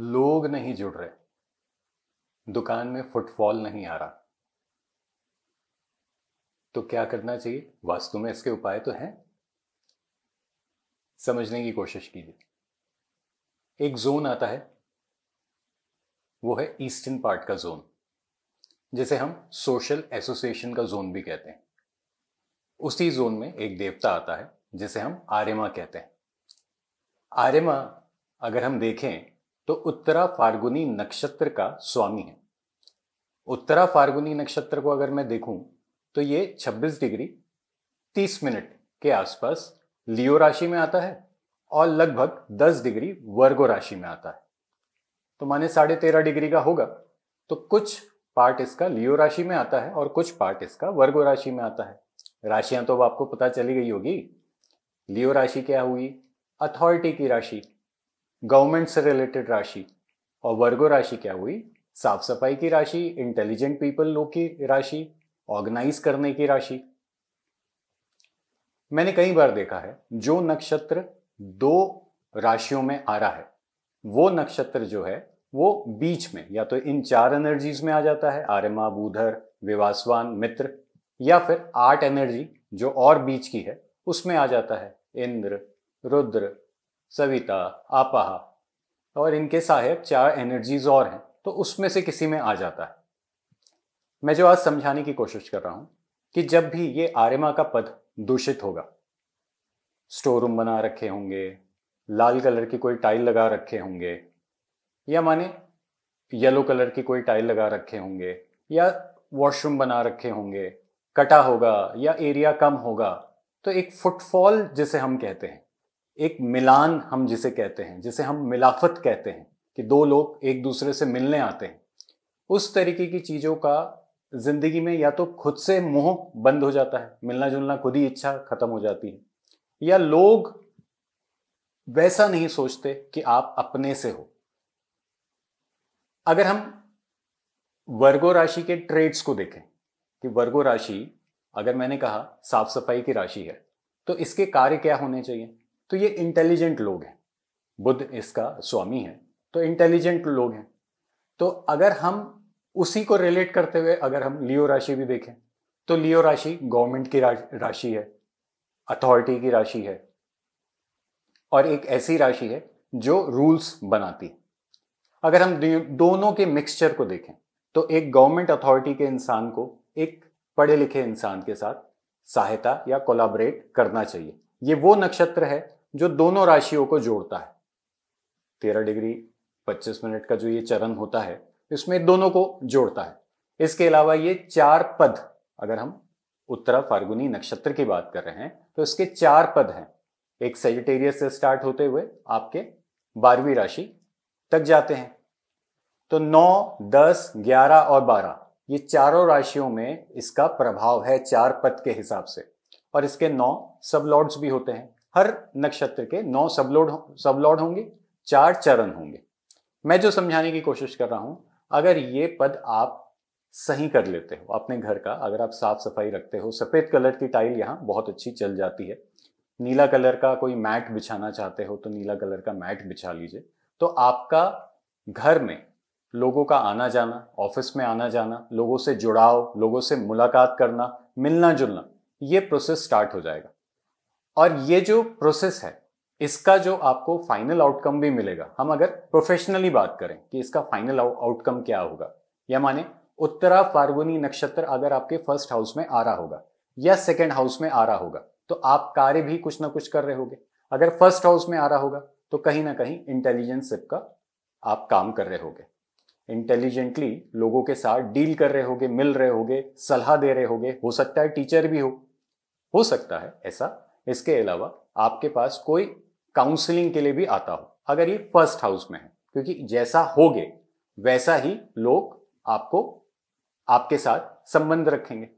लोग नहीं जुड़ रहे दुकान में फुटफॉल नहीं आ रहा तो क्या करना चाहिए वास्तु में इसके उपाय तो हैं समझने की कोशिश कीजिए एक जोन आता है वो है ईस्टर्न पार्ट का जोन जिसे हम सोशल एसोसिएशन का जोन भी कहते हैं उसी जोन में एक देवता आता है जिसे हम आर्यमा कहते हैं आर्यमा अगर हम देखें तो उत्तरा फार्गुनी नक्षत्र का स्वामी है उत्तरा फार्गुनी नक्षत्र को अगर मैं देखूं तो ये 26 डिग्री 30 मिनट के आसपास लियो राशि में आता है और लगभग 10 डिग्री वर्गो राशि में आता है तो माने साढ़े तेरह डिग्री का होगा तो कुछ पार्ट इसका लियो राशि में आता है और कुछ पार्ट इसका वर्गो राशि में आता है राशियां तो अब आपको पता चली गई होगी लियो राशि क्या हुई अथॉरिटी की राशि गवर्नमेंट से रिलेटेड राशि और वर्गो राशि क्या हुई साफ सफाई की राशि इंटेलिजेंट पीपल लोग की राशि ऑर्गेनाइज करने की राशि मैंने कई बार देखा है जो नक्षत्र दो राशियों में आ रहा है वो नक्षत्र जो है वो बीच में या तो इन चार एनर्जीज में आ जाता है आर्मा बूधर विवासवान मित्र या फिर आठ एनर्जी जो और बीच की है उसमें आ जाता है इंद्र रुद्र सविता आपाह और इनके साहेब चार एनर्जीज और हैं तो उसमें से किसी में आ जाता है मैं जो आज समझाने की कोशिश कर रहा हूं कि जब भी ये आर्यमा का पद दूषित होगा स्टोर रूम बना रखे होंगे लाल कलर की कोई टाइल लगा रखे होंगे या माने येलो कलर की कोई टाइल लगा रखे होंगे या वॉशरूम बना रखे होंगे कटा होगा या एरिया कम होगा तो एक फुटफॉल जिसे हम कहते हैं एक मिलान हम जिसे कहते हैं जिसे हम मिलाफत कहते हैं कि दो लोग एक दूसरे से मिलने आते हैं उस तरीके की चीज़ों का ज़िंदगी में या तो खुद से मोह बंद हो जाता है मिलना जुलना खुद ही इच्छा ख़त्म हो जाती है या लोग वैसा नहीं सोचते कि आप अपने से हो अगर हम वर्गो राशि के ट्रेड्स को देखें कि वर्गो राशि अगर मैंने कहा साफ सफाई की राशि है तो इसके कार्य क्या होने चाहिए तो ये इंटेलिजेंट लोग हैं बुद्ध इसका स्वामी है तो इंटेलिजेंट लोग हैं तो अगर हम उसी को रिलेट करते हुए अगर हम लियो राशि भी देखें तो लियो राशि गवर्नमेंट की राशि है अथॉरिटी की राशि है और एक ऐसी राशि है जो रूल्स बनाती है अगर हम दोनों के मिक्सचर को देखें तो एक गवर्नमेंट अथॉरिटी के इंसान को एक पढ़े लिखे इंसान के साथ सहायता या कोलाबरेट करना चाहिए ये वो नक्षत्र है जो दोनों राशियों को जोड़ता है तेरह डिग्री पच्चीस मिनट का जो ये चरण होता है इसमें दोनों को जोड़ता है इसके अलावा ये चार पद अगर हम उत्तरा फार्गुनी नक्षत्र की बात कर रहे हैं तो इसके चार पद हैं एक सेजिटेरियस से स्टार्ट होते हुए आपके बारहवीं राशि तक जाते हैं तो नौ दस ग्यारह और बारह ये चारों राशियों में इसका प्रभाव है चार पद के हिसाब से और इसके नौ सबलॉर्ड्स भी होते हैं हर नक्षत्र के नौ सबलॉर्ड सबलॉर्ड होंगे चार चरण होंगे मैं जो समझाने की कोशिश कर रहा हूं अगर ये पद आप सही कर लेते हो अपने घर का अगर आप साफ सफाई रखते हो सफेद कलर की टाइल यहां बहुत अच्छी चल जाती है नीला कलर का कोई मैट बिछाना चाहते हो तो नीला कलर का मैट बिछा लीजिए तो आपका घर में लोगों का आना जाना ऑफिस में आना जाना लोगों से जुड़ाव लोगों से मुलाकात करना मिलना जुलना ये प्रोसेस स्टार्ट हो जाएगा और ये जो प्रोसेस है इसका जो आपको फाइनल आउटकम भी मिलेगा हम अगर प्रोफेशनली बात करें कि इसका फाइनल आउटकम क्या होगा या माने उत्तरा फार्गुनी नक्षत्र अगर आपके फर्स्ट हाउस में आ रहा होगा या सेकेंड हाउस में आ रहा होगा तो आप कार्य भी कुछ ना कुछ कर रहे होगे अगर फर्स्ट हाउस में आ रहा होगा तो कहीं ना कहीं इंटेलिजेंस सिप का आप काम कर रहे होगे इंटेलिजेंटली लोगों के साथ डील कर रहे होगे मिल रहे होगे सलाह दे रहे होगे हो सकता है टीचर भी हो हो सकता है ऐसा इसके अलावा आपके पास कोई काउंसलिंग के लिए भी आता हो अगर ये फर्स्ट हाउस में है क्योंकि जैसा होगे वैसा ही लोग आपको आपके साथ संबंध रखेंगे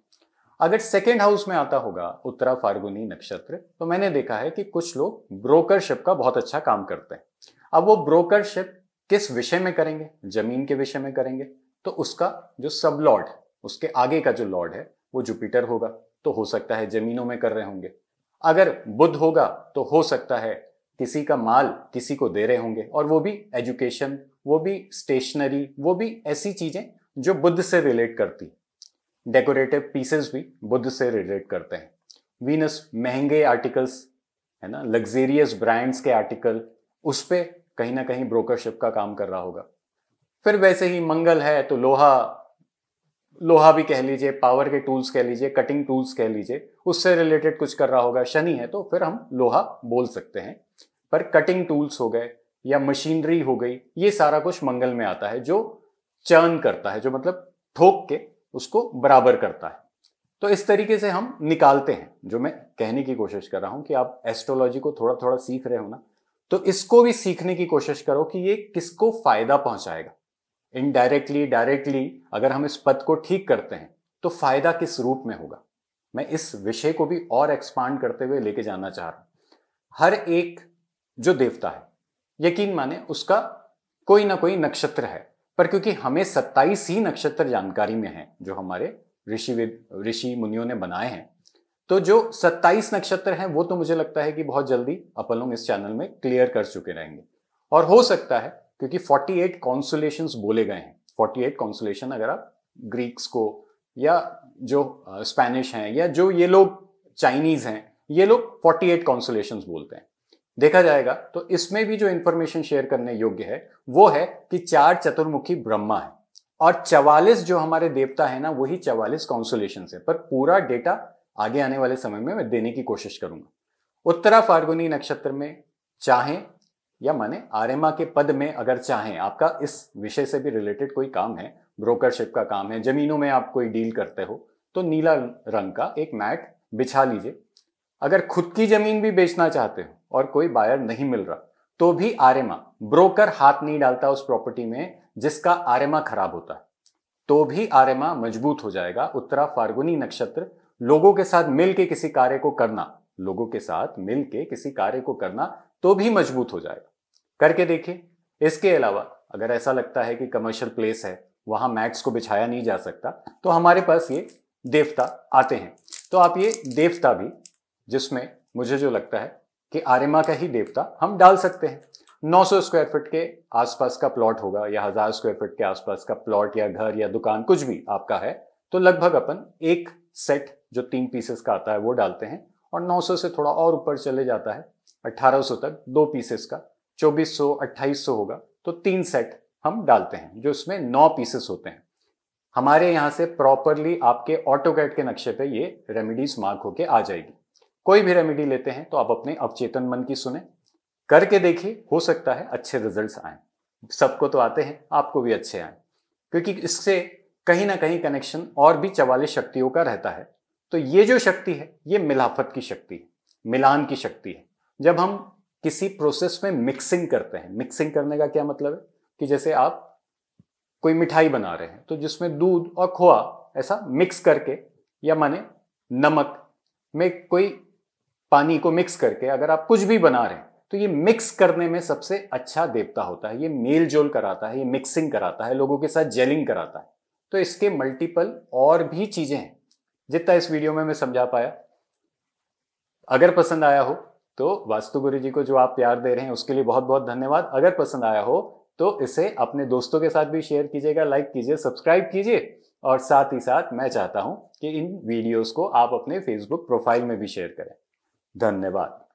अगर सेकेंड हाउस में आता होगा उत्तरा फार्गुनी नक्षत्र तो मैंने देखा है कि कुछ लोग ब्रोकरशिप का बहुत अच्छा काम करते हैं अब वो ब्रोकरशिप किस विषय में करेंगे जमीन के विषय में करेंगे तो उसका जो सब लॉर्ड उसके आगे का जो लॉर्ड है वो जुपिटर होगा तो हो सकता है जमीनों में कर रहे होंगे अगर बुद्ध होगा तो हो सकता है किसी का माल किसी को दे रहे होंगे और वो भी एजुकेशन वो भी स्टेशनरी वो भी ऐसी चीजें जो बुद्ध से रिलेट करती डेकोरेटिव पीसेस भी बुद्ध से रिलेट करते हैं वीनस महंगे आर्टिकल्स है ना लग्जेरियस ब्रांड्स के आर्टिकल उस पर कहीं ना कहीं ब्रोकरशिप का काम कर रहा होगा फिर वैसे ही मंगल है तो लोहा लोहा भी कह लीजिए पावर के टूल्स कह लीजिए कटिंग टूल्स कह लीजिए उससे रिलेटेड कुछ कर रहा होगा शनि है तो फिर हम लोहा बोल सकते हैं पर कटिंग टूल्स हो गए या मशीनरी हो गई ये सारा कुछ मंगल में आता है जो चर्न करता है जो मतलब ठोक के उसको बराबर करता है तो इस तरीके से हम निकालते हैं जो मैं कहने की कोशिश कर रहा हूं कि आप एस्ट्रोलॉजी को थोड़ा थोड़ा सीख रहे हो ना तो इसको भी सीखने की कोशिश करो कि ये किसको फायदा पहुंचाएगा इनडायरेक्टली डायरेक्टली अगर हम इस पद को ठीक करते हैं तो फायदा किस रूप में होगा मैं इस विषय को भी और एक्सपांड करते हुए लेके जाना चाह रहा हूं हर एक जो देवता है यकीन माने उसका कोई ना कोई नक्षत्र है पर क्योंकि हमें सत्ताईस ही नक्षत्र जानकारी में है जो हमारे ऋषि ऋषि मुनियों ने बनाए हैं तो जो 27 नक्षत्र हैं वो तो मुझे लगता है कि बहुत जल्दी अपन लोग इस चैनल में क्लियर कर चुके रहेंगे और हो सकता है क्योंकि 48 एट कॉन्सुलेशन बोले गए हैं 48 एट कॉन्सुलेशन अगर आप ग्रीक्स को या जो स्पेनिश हैं या जो ये लोग चाइनीज हैं ये लोग 48 एट कॉन्सुलेशन बोलते हैं देखा जाएगा तो इसमें भी जो इंफॉर्मेशन शेयर करने योग्य है वो है कि चार चतुर्मुखी ब्रह्मा है और चवालीस जो हमारे देवता है ना वही चवालीस कॉन्सुलेशन है पर पूरा डेटा आगे आने वाले समय में मैं देने की कोशिश करूंगा उत्तरा फार्गुनी नक्षत्र में चाहें या माने आर्यमा के पद में अगर चाहें आपका इस विषय से भी रिलेटेड कोई काम है ब्रोकरशिप का काम है जमीनों में आप कोई डील करते हो तो नीला रंग का एक मैट बिछा लीजिए अगर खुद की जमीन भी बेचना चाहते हो और कोई बायर नहीं मिल रहा तो भी आर्यमा ब्रोकर हाथ नहीं डालता उस प्रॉपर्टी में जिसका आर्यमा खराब होता है तो भी आर्यमा मजबूत हो जाएगा उत्तरा फार्गुनी नक्षत्र लोगों के साथ मिल के किसी कार्य को करना लोगों के साथ मिल के किसी कार्य को करना तो भी मजबूत हो जाएगा करके देखिए इसके अलावा अगर ऐसा लगता है कि कमर्शियल प्लेस है वहां मैट्स को बिछाया नहीं जा सकता तो हमारे पास ये देवता आते हैं तो आप ये देवता भी जिसमें मुझे जो लगता है कि आर्यमा का ही देवता हम डाल सकते हैं 900 स्क्वायर फीट के आसपास का प्लॉट होगा या हजार स्क्वायर फीट के आसपास का प्लॉट या घर या दुकान कुछ भी आपका है तो लगभग अपन एक सेट जो तीन पीसेस का आता है वो डालते हैं और 900 से थोड़ा और ऊपर चले जाता है 1800 तक दो पीसेस का 2400 2800 होगा तो तीन सेट हम डालते हैं जो इसमें नौ पीसेस होते हैं हमारे यहाँ से प्रॉपरली आपके ऑटोकैट के नक्शे पे ये रेमेडीज मार्क होके आ जाएगी कोई भी रेमेडी लेते हैं तो आप अपने अवचेतन मन की सुने करके देखिए हो सकता है अच्छे रिजल्ट आए सबको तो आते हैं आपको भी अच्छे आए क्योंकि इससे कहीं ना कहीं कनेक्शन और भी चवालीस शक्तियों का रहता है तो ये जो शक्ति है ये मिलाफत की शक्ति है मिलान की शक्ति है जब हम किसी प्रोसेस में मिक्सिंग करते हैं मिक्सिंग करने का क्या मतलब है कि जैसे आप कोई मिठाई बना रहे हैं तो जिसमें दूध और खोआ ऐसा मिक्स करके या माने नमक में कोई पानी को मिक्स करके अगर आप कुछ भी बना रहे हैं तो ये मिक्स करने में सबसे अच्छा देवता होता है ये मेल जोल कराता है ये मिक्सिंग कराता है लोगों के साथ जेलिंग कराता है तो इसके मल्टीपल और भी चीज़ें हैं जितना इस वीडियो में मैं समझा पाया अगर पसंद आया हो तो वास्तु गुरु जी को जो आप प्यार दे रहे हैं उसके लिए बहुत बहुत धन्यवाद अगर पसंद आया हो तो इसे अपने दोस्तों के साथ भी शेयर कीजिएगा लाइक कीजिए सब्सक्राइब कीजिए और साथ ही साथ मैं चाहता हूं कि इन वीडियोस को आप अपने फेसबुक प्रोफाइल में भी शेयर करें धन्यवाद